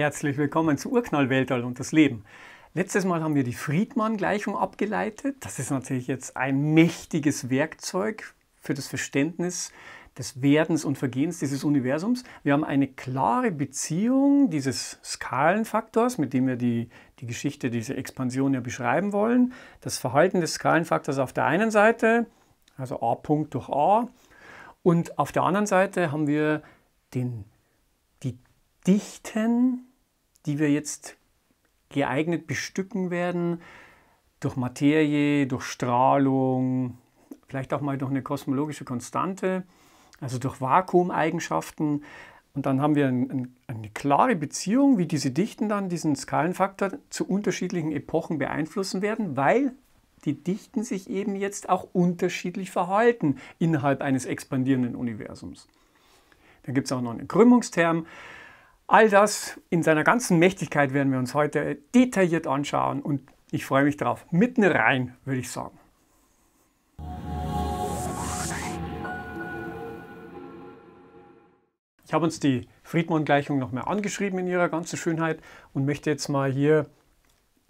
Herzlich willkommen zu Urknallweltall und das Leben. Letztes Mal haben wir die Friedmann-Gleichung abgeleitet. Das ist natürlich jetzt ein mächtiges Werkzeug für das Verständnis des Werdens und Vergehens dieses Universums. Wir haben eine klare Beziehung dieses Skalenfaktors, mit dem wir die, die Geschichte dieser Expansion ja beschreiben wollen. Das Verhalten des Skalenfaktors auf der einen Seite, also A Punkt durch A. Und auf der anderen Seite haben wir den, die Dichten die wir jetzt geeignet bestücken werden durch Materie, durch Strahlung, vielleicht auch mal durch eine kosmologische Konstante, also durch Vakuumeigenschaften. Und dann haben wir ein, ein, eine klare Beziehung, wie diese Dichten dann diesen Skalenfaktor zu unterschiedlichen Epochen beeinflussen werden, weil die Dichten sich eben jetzt auch unterschiedlich verhalten innerhalb eines expandierenden Universums. Dann gibt es auch noch einen Krümmungsterm. All das in seiner ganzen Mächtigkeit werden wir uns heute detailliert anschauen und ich freue mich darauf. Mitten rein, würde ich sagen. Ich habe uns die Friedmann-Gleichung nochmal angeschrieben in ihrer ganzen Schönheit und möchte jetzt mal hier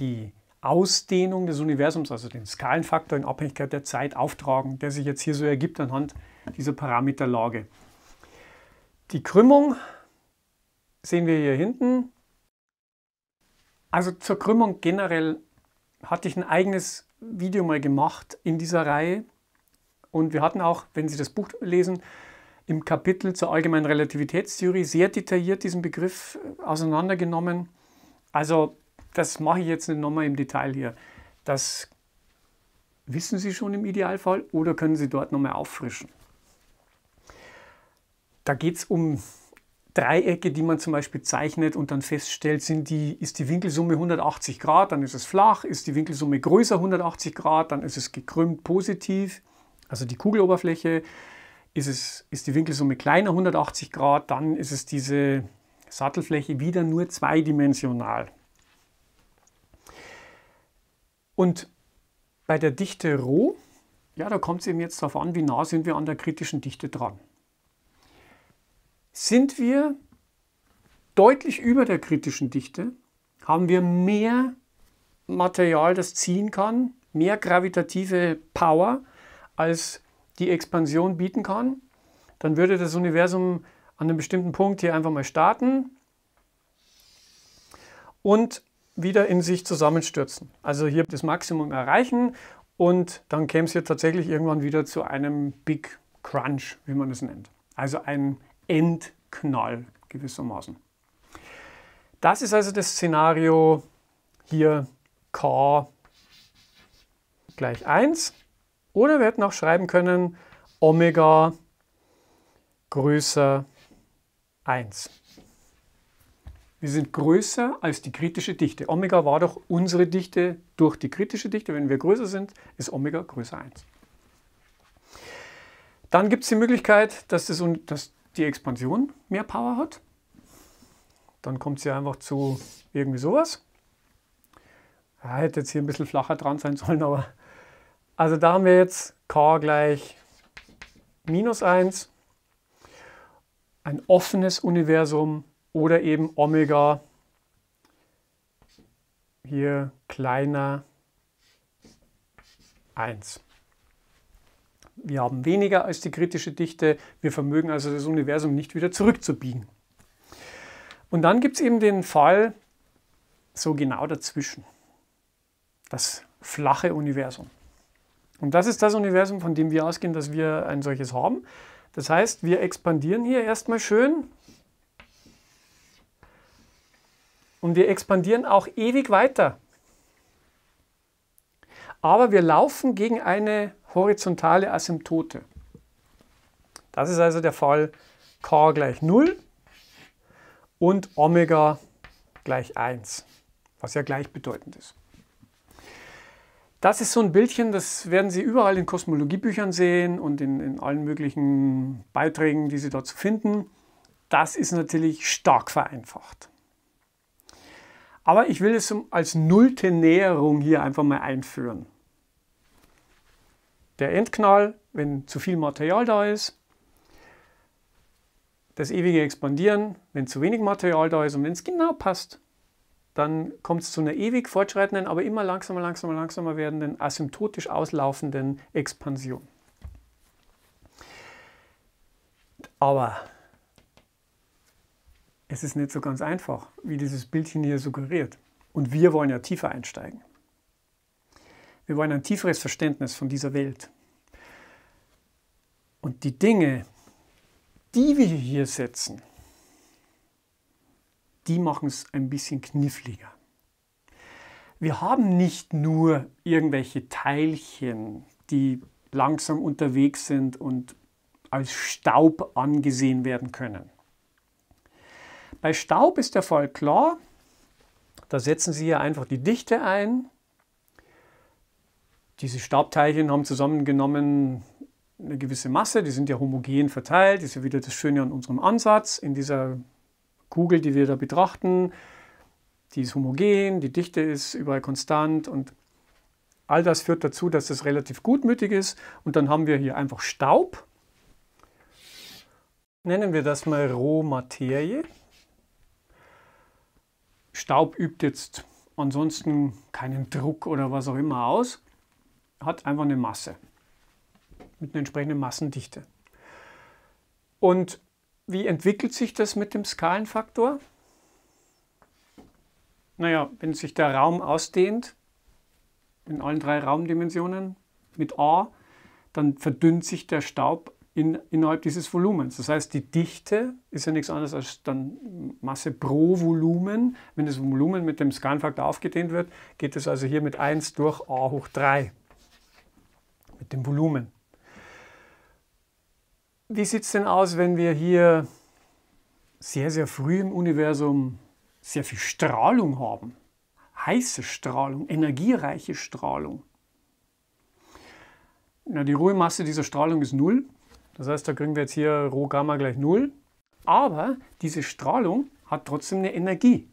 die Ausdehnung des Universums, also den Skalenfaktor in Abhängigkeit der Zeit auftragen, der sich jetzt hier so ergibt anhand dieser Parameterlage. Die Krümmung sehen wir hier hinten. Also zur Krümmung generell hatte ich ein eigenes Video mal gemacht in dieser Reihe. Und wir hatten auch, wenn Sie das Buch lesen, im Kapitel zur allgemeinen Relativitätstheorie sehr detailliert diesen Begriff äh, auseinandergenommen. Also das mache ich jetzt nicht nochmal im Detail hier. Das wissen Sie schon im Idealfall oder können Sie dort nochmal auffrischen. Da geht es um Dreiecke, die man zum Beispiel zeichnet und dann feststellt, sind die, ist die Winkelsumme 180 Grad, dann ist es flach, ist die Winkelsumme größer 180 Grad, dann ist es gekrümmt positiv, also die Kugeloberfläche, ist, es, ist die Winkelsumme kleiner 180 Grad, dann ist es diese Sattelfläche wieder nur zweidimensional. Und bei der Dichte ρ, ja, da kommt es eben jetzt darauf an, wie nah sind wir an der kritischen Dichte dran sind wir deutlich über der kritischen Dichte, haben wir mehr Material, das ziehen kann, mehr gravitative Power, als die Expansion bieten kann, dann würde das Universum an einem bestimmten Punkt hier einfach mal starten und wieder in sich zusammenstürzen. Also hier das Maximum erreichen und dann käme es hier tatsächlich irgendwann wieder zu einem Big Crunch, wie man es nennt. Also ein Endknall gewissermaßen. Das ist also das Szenario hier K gleich 1. Oder wir hätten auch schreiben können Omega größer 1. Wir sind größer als die kritische Dichte. Omega war doch unsere Dichte durch die kritische Dichte. Wenn wir größer sind, ist Omega größer 1. Dann gibt es die Möglichkeit, dass das, dass die Expansion mehr Power hat. Dann kommt sie einfach zu irgendwie sowas. Ja, hätte jetzt hier ein bisschen flacher dran sein sollen, aber also da haben wir jetzt K gleich minus 1, ein offenes Universum oder eben Omega hier kleiner 1. Wir haben weniger als die kritische Dichte. Wir vermögen also das Universum nicht wieder zurückzubiegen. Und dann gibt es eben den Fall so genau dazwischen. Das flache Universum. Und das ist das Universum, von dem wir ausgehen, dass wir ein solches haben. Das heißt, wir expandieren hier erstmal schön. Und wir expandieren auch ewig weiter. Aber wir laufen gegen eine horizontale Asymptote. Das ist also der Fall k gleich 0 und Omega gleich 1, was ja gleichbedeutend ist. Das ist so ein Bildchen, das werden Sie überall in Kosmologiebüchern sehen und in, in allen möglichen Beiträgen, die Sie dazu finden. Das ist natürlich stark vereinfacht. Aber ich will es als Nulltenäherung hier einfach mal einführen der Endknall, wenn zu viel Material da ist, das ewige Expandieren, wenn zu wenig Material da ist und wenn es genau passt, dann kommt es zu einer ewig fortschreitenden, aber immer langsamer, langsamer, langsamer werdenden, asymptotisch auslaufenden Expansion. Aber es ist nicht so ganz einfach, wie dieses Bildchen hier suggeriert. Und wir wollen ja tiefer einsteigen. Wir wollen ein tieferes Verständnis von dieser Welt. Und die Dinge, die wir hier setzen, die machen es ein bisschen kniffliger. Wir haben nicht nur irgendwelche Teilchen, die langsam unterwegs sind und als Staub angesehen werden können. Bei Staub ist der Fall klar, da setzen Sie hier einfach die Dichte ein diese Staubteilchen haben zusammengenommen eine gewisse Masse, die sind ja homogen verteilt, das ist ja wieder das Schöne an unserem Ansatz. In dieser Kugel, die wir da betrachten, die ist homogen, die Dichte ist überall konstant und all das führt dazu, dass das relativ gutmütig ist. Und dann haben wir hier einfach Staub. Nennen wir das mal Rohmaterie. Staub übt jetzt ansonsten keinen Druck oder was auch immer aus hat einfach eine Masse mit einer entsprechenden Massendichte. Und wie entwickelt sich das mit dem Skalenfaktor? Naja, wenn sich der Raum ausdehnt, in allen drei Raumdimensionen mit A, dann verdünnt sich der Staub in, innerhalb dieses Volumens. Das heißt, die Dichte ist ja nichts anderes als dann Masse pro Volumen. Wenn das Volumen mit dem Skalenfaktor aufgedehnt wird, geht es also hier mit 1 durch A hoch 3 dem Volumen. Wie sieht es denn aus, wenn wir hier sehr, sehr früh im Universum sehr viel Strahlung haben? Heiße Strahlung, energiereiche Strahlung. Na, die Ruhemasse dieser Strahlung ist Null. Das heißt, da kriegen wir jetzt hier Rho Gamma gleich Null. Aber diese Strahlung hat trotzdem eine Energie.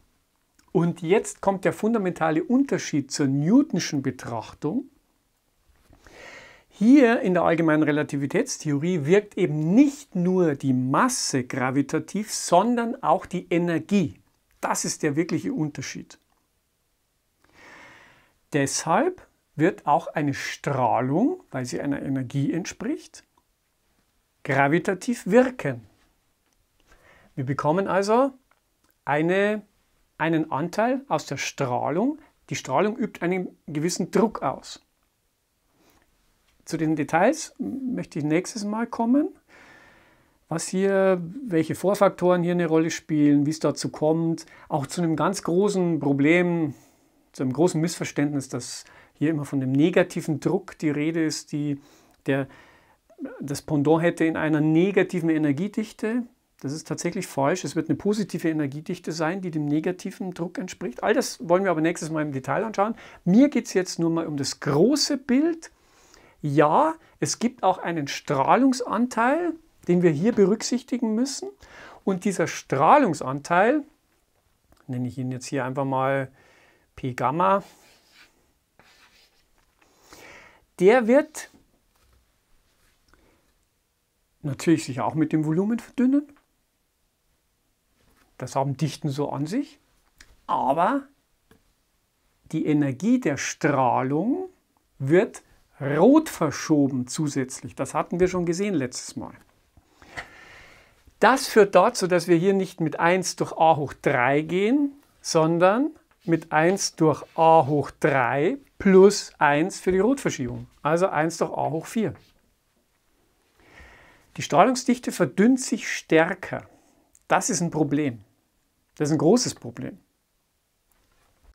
Und jetzt kommt der fundamentale Unterschied zur Newtonschen Betrachtung. Hier in der allgemeinen Relativitätstheorie wirkt eben nicht nur die Masse gravitativ, sondern auch die Energie. Das ist der wirkliche Unterschied. Deshalb wird auch eine Strahlung, weil sie einer Energie entspricht, gravitativ wirken. Wir bekommen also eine, einen Anteil aus der Strahlung. Die Strahlung übt einen gewissen Druck aus. Zu den Details möchte ich nächstes Mal kommen. Was hier, welche Vorfaktoren hier eine Rolle spielen, wie es dazu kommt, auch zu einem ganz großen Problem, zu einem großen Missverständnis, dass hier immer von dem negativen Druck die Rede ist, die der das Pendant hätte in einer negativen Energiedichte. Das ist tatsächlich falsch. Es wird eine positive Energiedichte sein, die dem negativen Druck entspricht. All das wollen wir aber nächstes Mal im Detail anschauen. Mir geht es jetzt nur mal um das große Bild ja, es gibt auch einen Strahlungsanteil, den wir hier berücksichtigen müssen. Und dieser Strahlungsanteil, nenne ich ihn jetzt hier einfach mal P Gamma, der wird natürlich sich auch mit dem Volumen verdünnen. Das haben Dichten so an sich. Aber die Energie der Strahlung wird rot verschoben zusätzlich. Das hatten wir schon gesehen letztes Mal. Das führt dazu, dass wir hier nicht mit 1 durch a hoch 3 gehen, sondern mit 1 durch a hoch 3 plus 1 für die Rotverschiebung, also 1 durch a hoch 4. Die Strahlungsdichte verdünnt sich stärker. Das ist ein Problem. Das ist ein großes Problem.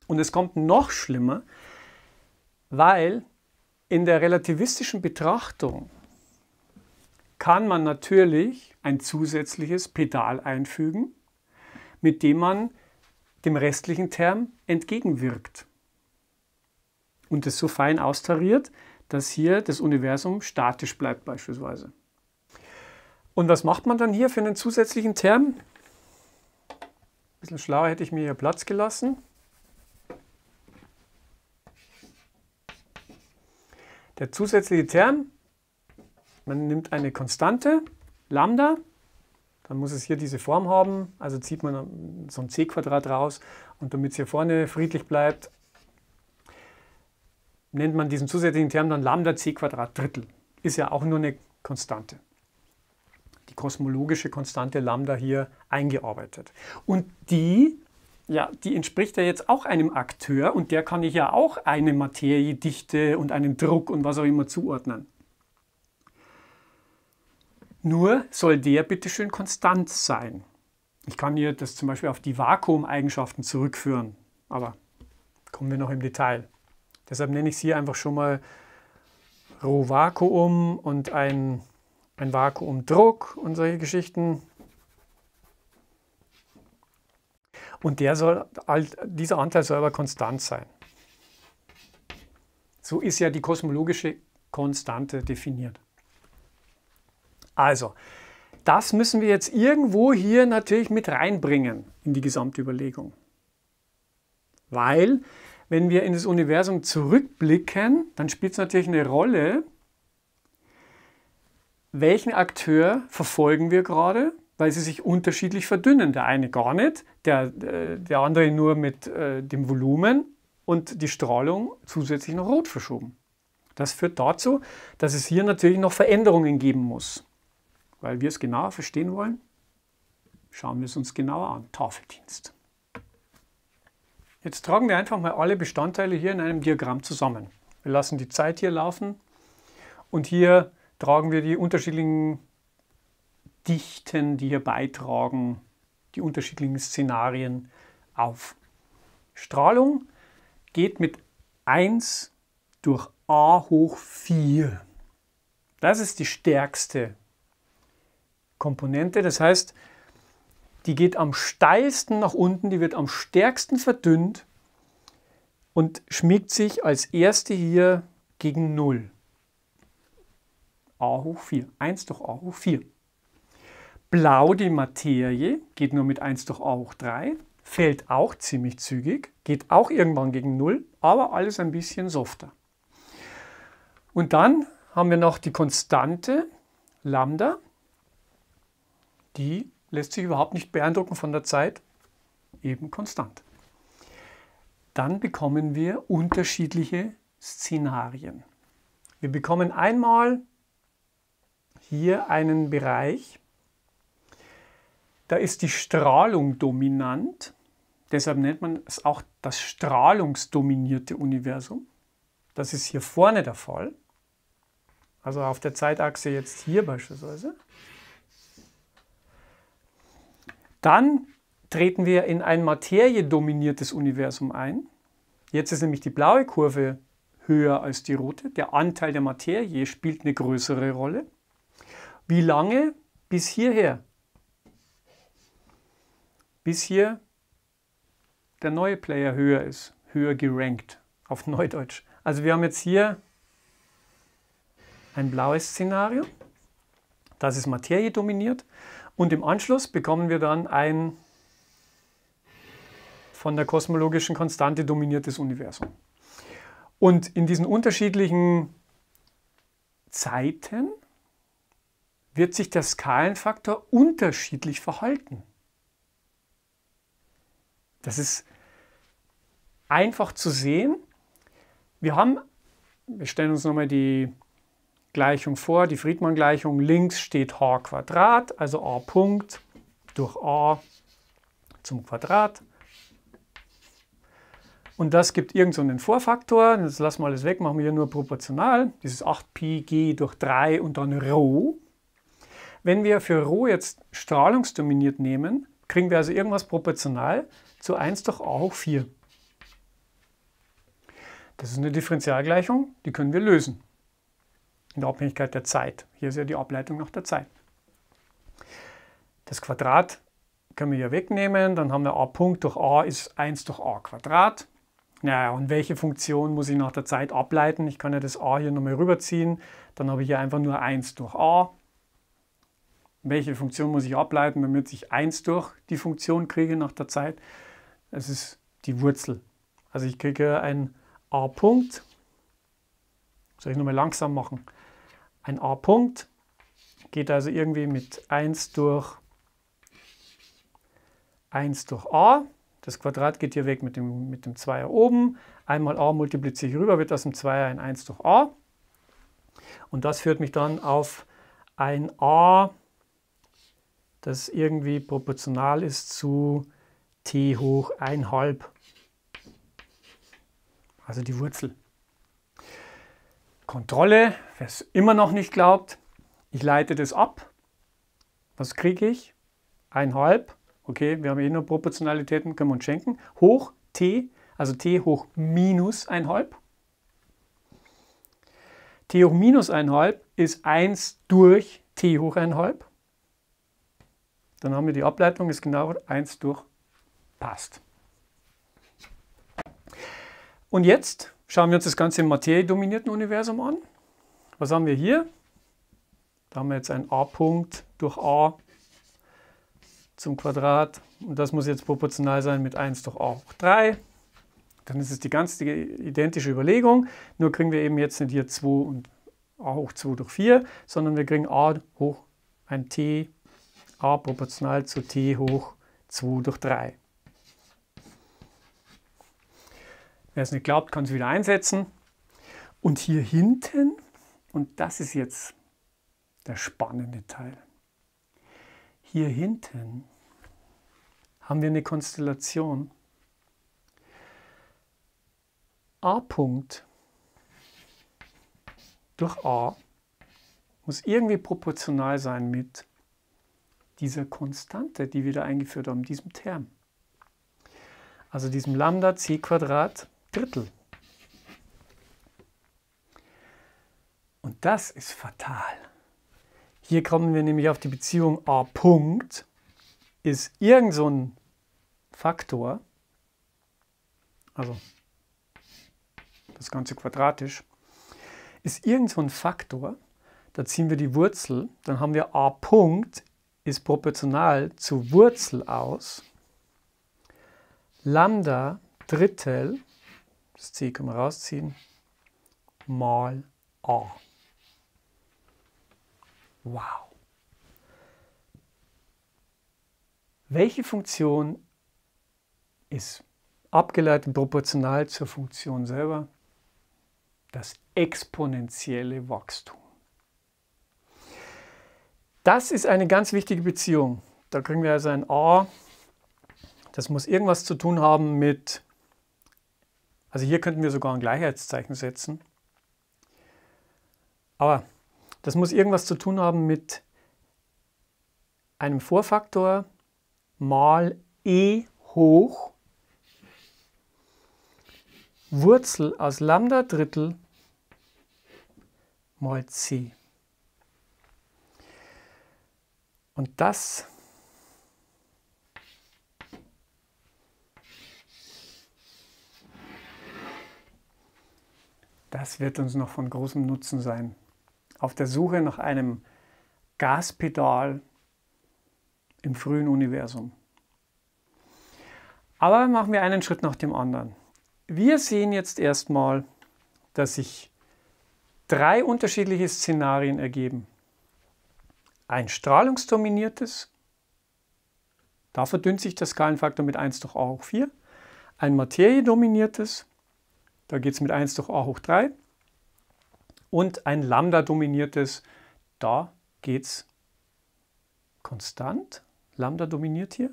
Und es kommt noch schlimmer, weil in der relativistischen Betrachtung kann man natürlich ein zusätzliches Pedal einfügen, mit dem man dem restlichen Term entgegenwirkt und es so fein austariert, dass hier das Universum statisch bleibt beispielsweise. Und was macht man dann hier für einen zusätzlichen Term? Ein bisschen schlauer hätte ich mir hier Platz gelassen. Der zusätzliche Term, man nimmt eine Konstante, Lambda, dann muss es hier diese Form haben, also zieht man so ein c-Quadrat raus und damit es hier vorne friedlich bleibt, nennt man diesen zusätzlichen Term dann Lambda c Quadrat Drittel. Ist ja auch nur eine Konstante. Die kosmologische Konstante Lambda hier eingearbeitet. Und die ja, die entspricht ja jetzt auch einem Akteur und der kann ich ja auch eine Materiedichte und einen Druck und was auch immer zuordnen. Nur soll der bitteschön konstant sein. Ich kann hier das zum Beispiel auf die Vakuumeigenschaften zurückführen, aber kommen wir noch im Detail. Deshalb nenne ich es hier einfach schon mal Rohvakuum und ein, ein Vakuumdruck und solche Geschichten. Und der soll, dieser Anteil soll aber konstant sein. So ist ja die kosmologische Konstante definiert. Also, das müssen wir jetzt irgendwo hier natürlich mit reinbringen in die Gesamtüberlegung. Weil, wenn wir in das Universum zurückblicken, dann spielt es natürlich eine Rolle, welchen Akteur verfolgen wir gerade weil sie sich unterschiedlich verdünnen. Der eine gar nicht, der, äh, der andere nur mit äh, dem Volumen und die Strahlung zusätzlich noch rot verschoben. Das führt dazu, dass es hier natürlich noch Veränderungen geben muss. Weil wir es genauer verstehen wollen, schauen wir es uns genauer an. Tafeldienst. Jetzt tragen wir einfach mal alle Bestandteile hier in einem Diagramm zusammen. Wir lassen die Zeit hier laufen und hier tragen wir die unterschiedlichen Dichten, die hier beitragen, die unterschiedlichen Szenarien auf. Strahlung geht mit 1 durch a hoch 4. Das ist die stärkste Komponente. Das heißt, die geht am steilsten nach unten, die wird am stärksten verdünnt und schmiegt sich als erste hier gegen 0. a hoch 4. 1 durch a hoch 4. Blau die Materie, geht nur mit 1 durch A hoch 3, fällt auch ziemlich zügig, geht auch irgendwann gegen 0, aber alles ein bisschen softer. Und dann haben wir noch die Konstante Lambda, die lässt sich überhaupt nicht beeindrucken von der Zeit, eben konstant. Dann bekommen wir unterschiedliche Szenarien. Wir bekommen einmal hier einen Bereich, da ist die Strahlung dominant. Deshalb nennt man es auch das strahlungsdominierte Universum. Das ist hier vorne der Fall. Also auf der Zeitachse jetzt hier beispielsweise. Dann treten wir in ein materiedominiertes Universum ein. Jetzt ist nämlich die blaue Kurve höher als die rote. Der Anteil der Materie spielt eine größere Rolle. Wie lange? Bis hierher bis hier der neue Player höher ist, höher gerankt auf Neudeutsch. Also wir haben jetzt hier ein blaues Szenario, das ist Materie dominiert und im Anschluss bekommen wir dann ein von der kosmologischen Konstante dominiertes Universum. Und in diesen unterschiedlichen Zeiten wird sich der Skalenfaktor unterschiedlich verhalten. Das ist einfach zu sehen. Wir haben, wir stellen uns nochmal die Gleichung vor, die Friedmann-Gleichung. Links steht h Quadrat, also a Punkt durch a zum Quadrat. Und das gibt irgend so einen Vorfaktor. Jetzt lassen wir alles weg, machen wir hier nur proportional. Dieses 8πg durch 3 und dann Rho. Wenn wir für Rho jetzt strahlungsdominiert nehmen, kriegen wir also irgendwas proportional zu 1 durch a hoch 4. Das ist eine Differentialgleichung, die können wir lösen. In der Abhängigkeit der Zeit. Hier ist ja die Ableitung nach der Zeit. Das Quadrat können wir ja wegnehmen, dann haben wir a Punkt durch a ist 1 durch a Quadrat. Naja, und welche Funktion muss ich nach der Zeit ableiten? Ich kann ja das a hier nochmal rüberziehen, dann habe ich ja einfach nur 1 durch a welche Funktion muss ich ableiten, damit ich 1 durch die Funktion kriege nach der Zeit. Es ist die Wurzel. Also ich kriege ein a-Punkt, soll ich nochmal langsam machen, ein a-Punkt geht also irgendwie mit 1 durch 1 durch a, das Quadrat geht hier weg mit dem, mit dem 2er oben, einmal a multipliziere ich rüber, wird aus dem 2er ein 1 durch a und das führt mich dann auf ein a das irgendwie proportional ist zu t hoch halb, also die Wurzel. Kontrolle, wer es immer noch nicht glaubt, ich leite das ab. Was kriege ich? halb, okay, wir haben eh nur Proportionalitäten, können wir uns schenken, hoch t, also t hoch minus halb. t hoch minus halb ist 1 durch t hoch halb. Dann haben wir die Ableitung, ist genau 1 durch passt. Und jetzt schauen wir uns das ganze im materiedominierten Universum an. Was haben wir hier? Da haben wir jetzt ein A-Punkt durch A zum Quadrat. Und das muss jetzt proportional sein mit 1 durch A hoch 3. Dann ist es die ganz identische Überlegung. Nur kriegen wir eben jetzt nicht hier 2 und A hoch 2 durch 4, sondern wir kriegen A hoch ein T a proportional zu t hoch 2 durch 3. Wer es nicht glaubt, kann es wieder einsetzen. Und hier hinten, und das ist jetzt der spannende Teil, hier hinten haben wir eine Konstellation. A Punkt durch A muss irgendwie proportional sein mit dieser Konstante, die wir da eingeführt haben, diesem Term. Also diesem Lambda c Quadrat Drittel. Und das ist fatal. Hier kommen wir nämlich auf die Beziehung a Punkt ist irgend so ein Faktor, also das Ganze quadratisch, ist irgend so ein Faktor, da ziehen wir die Wurzel, dann haben wir a Punkt ist proportional zu Wurzel aus. Lambda Drittel, das C kann man rausziehen, mal A. Wow. Welche Funktion ist abgeleitet proportional zur Funktion selber? Das exponentielle Wachstum. Das ist eine ganz wichtige Beziehung. Da kriegen wir also ein A. Das muss irgendwas zu tun haben mit, also hier könnten wir sogar ein Gleichheitszeichen setzen. Aber das muss irgendwas zu tun haben mit einem Vorfaktor mal e hoch Wurzel aus Lambda Drittel mal c. Und das Das wird uns noch von großem Nutzen sein. Auf der Suche nach einem Gaspedal im frühen Universum. Aber machen wir einen Schritt nach dem anderen. Wir sehen jetzt erstmal, dass sich drei unterschiedliche Szenarien ergeben ein strahlungsdominiertes, da verdünnt sich der Skalenfaktor mit 1 durch a hoch 4, ein materiedominiertes, da geht es mit 1 durch a hoch 3 und ein lambda-dominiertes, da geht es konstant, lambda dominiert hier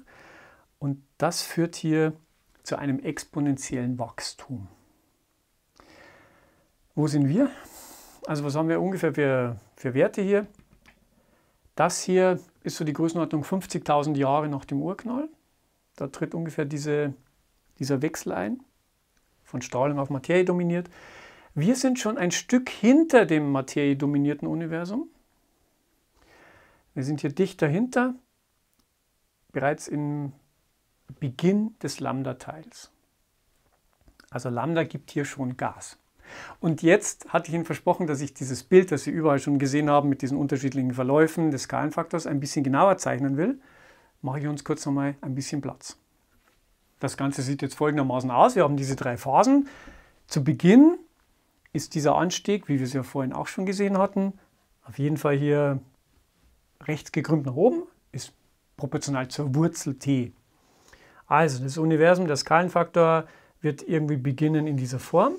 und das führt hier zu einem exponentiellen Wachstum. Wo sind wir? Also was haben wir ungefähr für, für Werte hier? Das hier ist so die Größenordnung 50.000 Jahre nach dem Urknall. Da tritt ungefähr diese, dieser Wechsel ein, von Strahlung auf Materie dominiert. Wir sind schon ein Stück hinter dem materiedominierten Universum. Wir sind hier dicht dahinter, bereits im Beginn des Lambda-Teils. Also Lambda gibt hier schon Gas. Und jetzt hatte ich Ihnen versprochen, dass ich dieses Bild, das Sie überall schon gesehen haben, mit diesen unterschiedlichen Verläufen des Skalenfaktors ein bisschen genauer zeichnen will. Mache ich uns kurz nochmal ein bisschen Platz. Das Ganze sieht jetzt folgendermaßen aus. Wir haben diese drei Phasen. Zu Beginn ist dieser Anstieg, wie wir es ja vorhin auch schon gesehen hatten, auf jeden Fall hier rechts gekrümmt nach oben, ist proportional zur Wurzel t. Also das Universum, der Skalenfaktor wird irgendwie beginnen in dieser Form.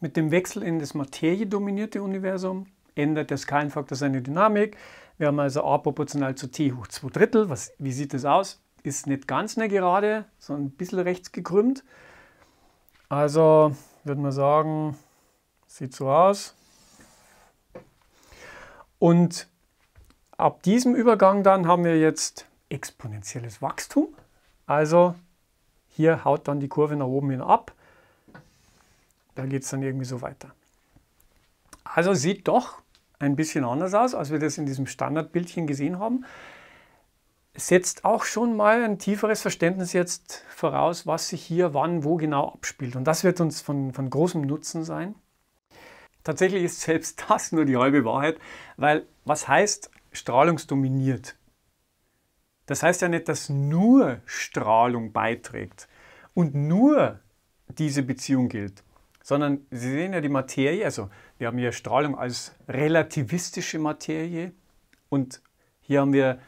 Mit dem Wechsel in das materiedominierte Universum ändert der Skalenfaktor seine Dynamik. Wir haben also a proportional zu t hoch 2 Drittel. Was, wie sieht das aus? Ist nicht ganz eine Gerade, sondern ein bisschen rechts gekrümmt. Also würde man sagen, sieht so aus. Und ab diesem Übergang dann haben wir jetzt exponentielles Wachstum. Also hier haut dann die Kurve nach oben hin ab da geht es dann irgendwie so weiter. Also sieht doch ein bisschen anders aus, als wir das in diesem Standardbildchen gesehen haben. Setzt auch schon mal ein tieferes Verständnis jetzt voraus, was sich hier wann, wo genau abspielt. Und das wird uns von, von großem Nutzen sein. Tatsächlich ist selbst das nur die halbe Wahrheit, weil was heißt strahlungsdominiert? Das heißt ja nicht, dass nur Strahlung beiträgt und nur diese Beziehung gilt, sondern Sie sehen ja die Materie, also wir haben hier Strahlung als relativistische Materie und hier haben wir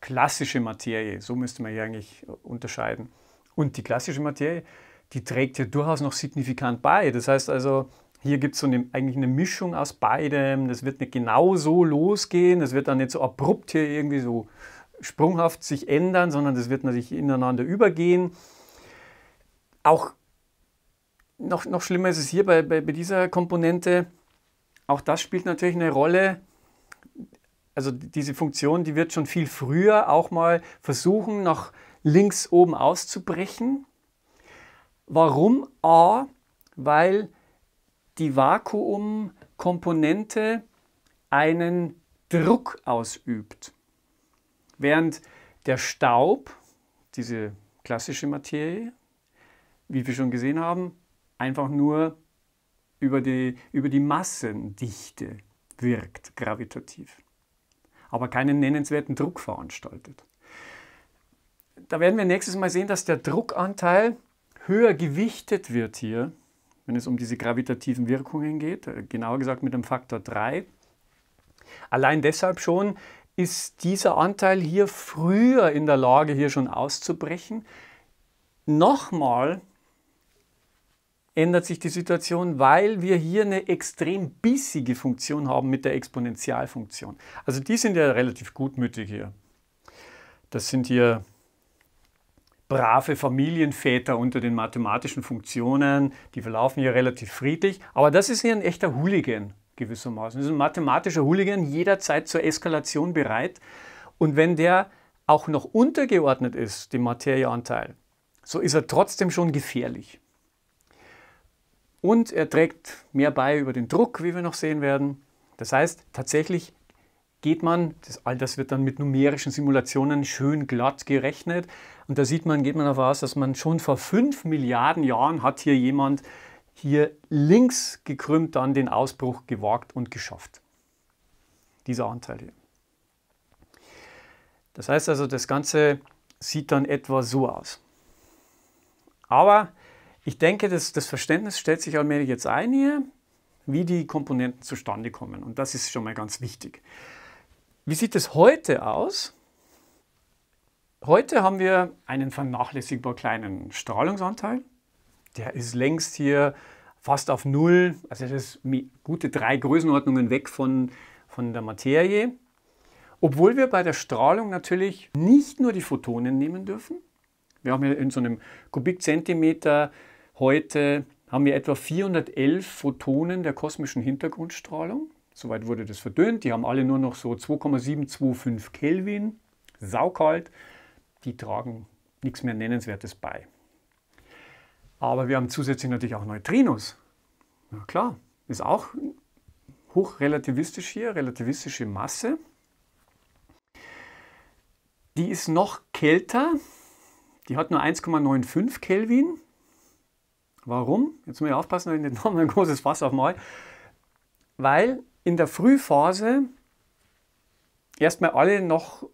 klassische Materie, so müsste man hier eigentlich äh, unterscheiden. Und die klassische Materie, die trägt hier durchaus noch signifikant bei. Das heißt also, hier gibt es so eine, eigentlich eine Mischung aus beidem. Das wird nicht genau so losgehen, das wird dann nicht so abrupt hier irgendwie so sprunghaft sich ändern, sondern das wird natürlich ineinander übergehen. Auch noch, noch schlimmer ist es hier bei, bei, bei dieser Komponente. Auch das spielt natürlich eine Rolle. Also diese Funktion, die wird schon viel früher auch mal versuchen, nach links oben auszubrechen. Warum A? Weil die Vakuumkomponente einen Druck ausübt. Während der Staub, diese klassische Materie, wie wir schon gesehen haben, einfach nur über die, über die Massendichte wirkt, gravitativ, aber keinen nennenswerten Druck veranstaltet. Da werden wir nächstes Mal sehen, dass der Druckanteil höher gewichtet wird hier, wenn es um diese gravitativen Wirkungen geht, äh, genauer gesagt mit dem Faktor 3. Allein deshalb schon ist dieser Anteil hier früher in der Lage, hier schon auszubrechen. Nochmal ändert sich die Situation, weil wir hier eine extrem bissige Funktion haben mit der Exponentialfunktion. Also die sind ja relativ gutmütig hier. Das sind hier brave Familienväter unter den mathematischen Funktionen, die verlaufen hier relativ friedlich, aber das ist hier ein echter Hooligan gewissermaßen. Das ist ein mathematischer Hooligan, jederzeit zur Eskalation bereit und wenn der auch noch untergeordnet ist, dem Materieanteil, so ist er trotzdem schon gefährlich. Und er trägt mehr bei über den Druck, wie wir noch sehen werden. Das heißt, tatsächlich geht man, das, all das wird dann mit numerischen Simulationen schön glatt gerechnet. Und da sieht man, geht man davon aus, dass man schon vor 5 Milliarden Jahren hat hier jemand hier links gekrümmt dann den Ausbruch gewagt und geschafft. Dieser Anteil hier. Das heißt also, das Ganze sieht dann etwa so aus. Aber ich denke, das, das Verständnis stellt sich allmählich jetzt ein hier, wie die Komponenten zustande kommen. Und das ist schon mal ganz wichtig. Wie sieht es heute aus? Heute haben wir einen vernachlässigbar kleinen Strahlungsanteil. Der ist längst hier fast auf Null, also das ist gute drei Größenordnungen weg von, von der Materie. Obwohl wir bei der Strahlung natürlich nicht nur die Photonen nehmen dürfen. Wir haben hier in so einem Kubikzentimeter Heute haben wir etwa 411 Photonen der kosmischen Hintergrundstrahlung. Soweit wurde das verdünnt. Die haben alle nur noch so 2,725 Kelvin. Saukalt. Die tragen nichts mehr Nennenswertes bei. Aber wir haben zusätzlich natürlich auch Neutrinos. Na klar, ist auch hochrelativistisch hier, relativistische Masse. Die ist noch kälter. Die hat nur 1,95 Kelvin. Warum? Jetzt muss ich aufpassen, dass ich nicht nochmal ein großes Fass aufmache. Weil in der Frühphase erstmal alle noch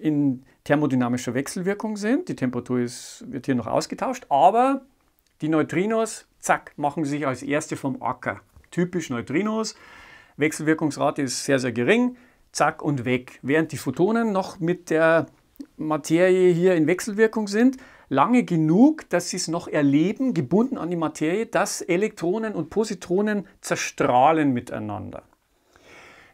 in thermodynamischer Wechselwirkung sind. Die Temperatur ist, wird hier noch ausgetauscht, aber die Neutrinos, zack, machen sich als erste vom Acker. Typisch Neutrinos. Wechselwirkungsrate ist sehr, sehr gering. Zack und weg. Während die Photonen noch mit der Materie hier in Wechselwirkung sind, lange genug, dass sie es noch erleben, gebunden an die Materie, dass Elektronen und Positronen zerstrahlen miteinander.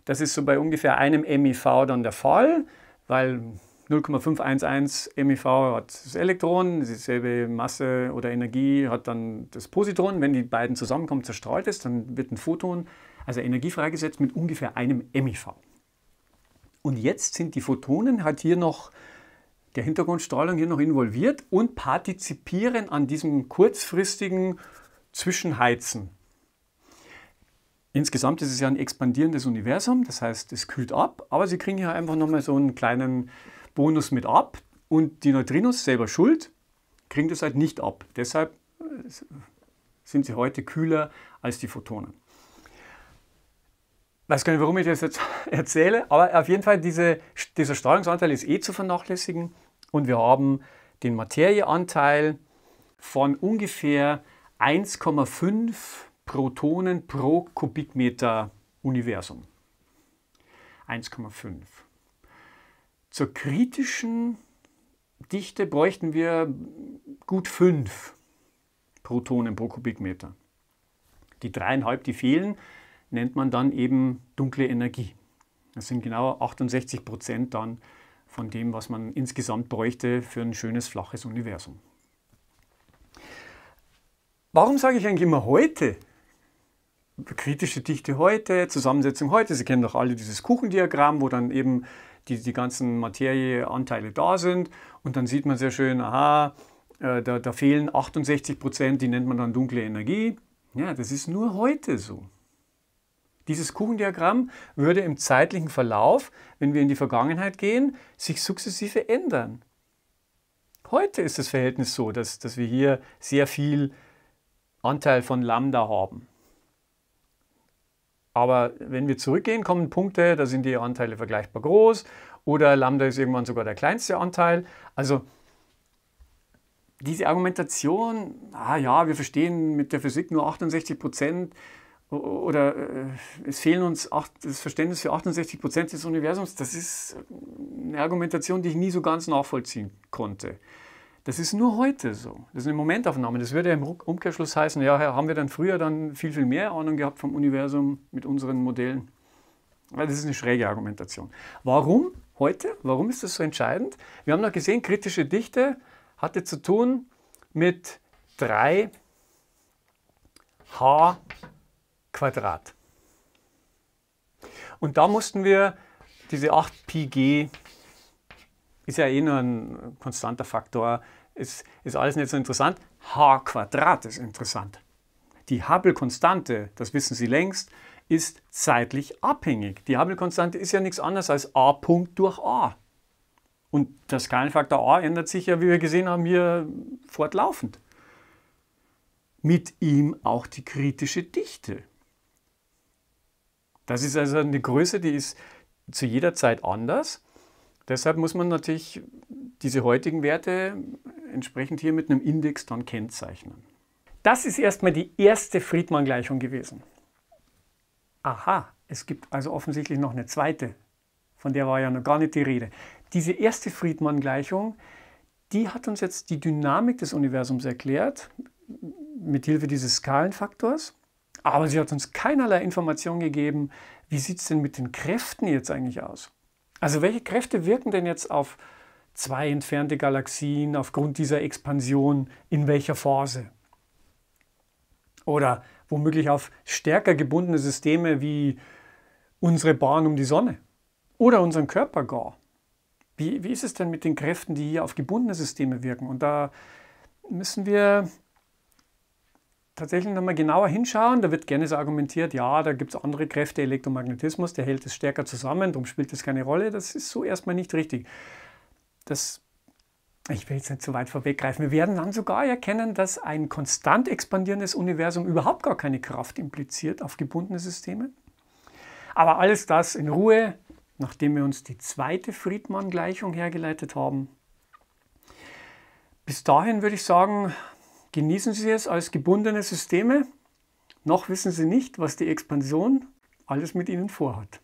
Das ist so bei ungefähr einem MeV dann der Fall, weil 0,511 MeV hat das Elektron, dieselbe Masse oder Energie hat dann das Positron. Wenn die beiden zusammenkommen, zerstrahlt es, dann wird ein Photon, also Energie freigesetzt mit ungefähr einem MeV. Und jetzt sind die Photonen halt hier noch der Hintergrundstrahlung hier noch involviert und partizipieren an diesem kurzfristigen Zwischenheizen. Insgesamt ist es ja ein expandierendes Universum, das heißt, es kühlt ab, aber sie kriegen hier einfach nochmal so einen kleinen Bonus mit ab und die Neutrinos, selber schuld, kriegen das halt nicht ab. Deshalb äh, sind sie heute kühler als die Photonen weiß gar nicht, warum ich das jetzt erzähle, aber auf jeden Fall, diese, dieser Strahlungsanteil ist eh zu vernachlässigen und wir haben den Materieanteil von ungefähr 1,5 Protonen pro Kubikmeter Universum. 1,5. Zur kritischen Dichte bräuchten wir gut 5 Protonen pro Kubikmeter. Die dreieinhalb, die fehlen, nennt man dann eben dunkle Energie. Das sind genau 68 Prozent dann von dem, was man insgesamt bräuchte für ein schönes, flaches Universum. Warum sage ich eigentlich immer heute? Kritische Dichte heute, Zusammensetzung heute. Sie kennen doch alle dieses Kuchendiagramm, wo dann eben die, die ganzen Materieanteile da sind. Und dann sieht man sehr schön, aha, äh, da, da fehlen 68 Prozent, die nennt man dann dunkle Energie. Ja, das ist nur heute so. Dieses Kuchendiagramm würde im zeitlichen Verlauf, wenn wir in die Vergangenheit gehen, sich sukzessive ändern. Heute ist das Verhältnis so, dass, dass wir hier sehr viel Anteil von Lambda haben. Aber wenn wir zurückgehen, kommen Punkte, da sind die Anteile vergleichbar groß oder Lambda ist irgendwann sogar der kleinste Anteil. Also diese Argumentation, ah ja, wir verstehen mit der Physik nur 68 Prozent oder äh, es fehlen uns acht, das Verständnis für 68 Prozent des Universums, das ist äh, eine Argumentation, die ich nie so ganz nachvollziehen konnte. Das ist nur heute so. Das ist eine Momentaufnahme. Das würde ja im Umkehrschluss heißen, ja, haben wir dann früher dann viel, viel mehr Ahnung gehabt vom Universum mit unseren Modellen. Weil das ist eine schräge Argumentation. Warum heute? Warum ist das so entscheidend? Wir haben noch gesehen, kritische Dichte hatte zu tun mit drei H Quadrat. Und da mussten wir diese 8πg, ist ja eh nur ein konstanter Faktor, ist, ist alles nicht so interessant. h Quadrat ist interessant. Die Hubble-Konstante, das wissen Sie längst, ist zeitlich abhängig. Die Hubble-Konstante ist ja nichts anderes als a Punkt durch a. Und der Skalenfaktor a ändert sich ja, wie wir gesehen haben, hier fortlaufend. Mit ihm auch die kritische Dichte. Das ist also eine Größe, die ist zu jeder Zeit anders. Deshalb muss man natürlich diese heutigen Werte entsprechend hier mit einem Index dann kennzeichnen. Das ist erstmal die erste Friedmann-Gleichung gewesen. Aha, es gibt also offensichtlich noch eine zweite, von der war ja noch gar nicht die Rede. Diese erste Friedmann-Gleichung, die hat uns jetzt die Dynamik des Universums erklärt, mit Hilfe dieses Skalenfaktors. Aber sie hat uns keinerlei Informationen gegeben, wie sieht es denn mit den Kräften jetzt eigentlich aus? Also welche Kräfte wirken denn jetzt auf zwei entfernte Galaxien aufgrund dieser Expansion in welcher Phase? Oder womöglich auf stärker gebundene Systeme wie unsere Bahn um die Sonne oder unseren Körper gar. Wie, wie ist es denn mit den Kräften, die hier auf gebundene Systeme wirken? Und da müssen wir tatsächlich nochmal genauer hinschauen, da wird gerne so argumentiert, ja, da gibt es andere Kräfte, Elektromagnetismus, der hält es stärker zusammen, darum spielt das keine Rolle. Das ist so erstmal nicht richtig. Das, ich will jetzt nicht zu weit vorweggreifen. Wir werden dann sogar erkennen, dass ein konstant expandierendes Universum überhaupt gar keine Kraft impliziert auf gebundene Systeme. Aber alles das in Ruhe, nachdem wir uns die zweite Friedmann-Gleichung hergeleitet haben. Bis dahin würde ich sagen, Genießen Sie es als gebundene Systeme, noch wissen Sie nicht, was die Expansion alles mit Ihnen vorhat.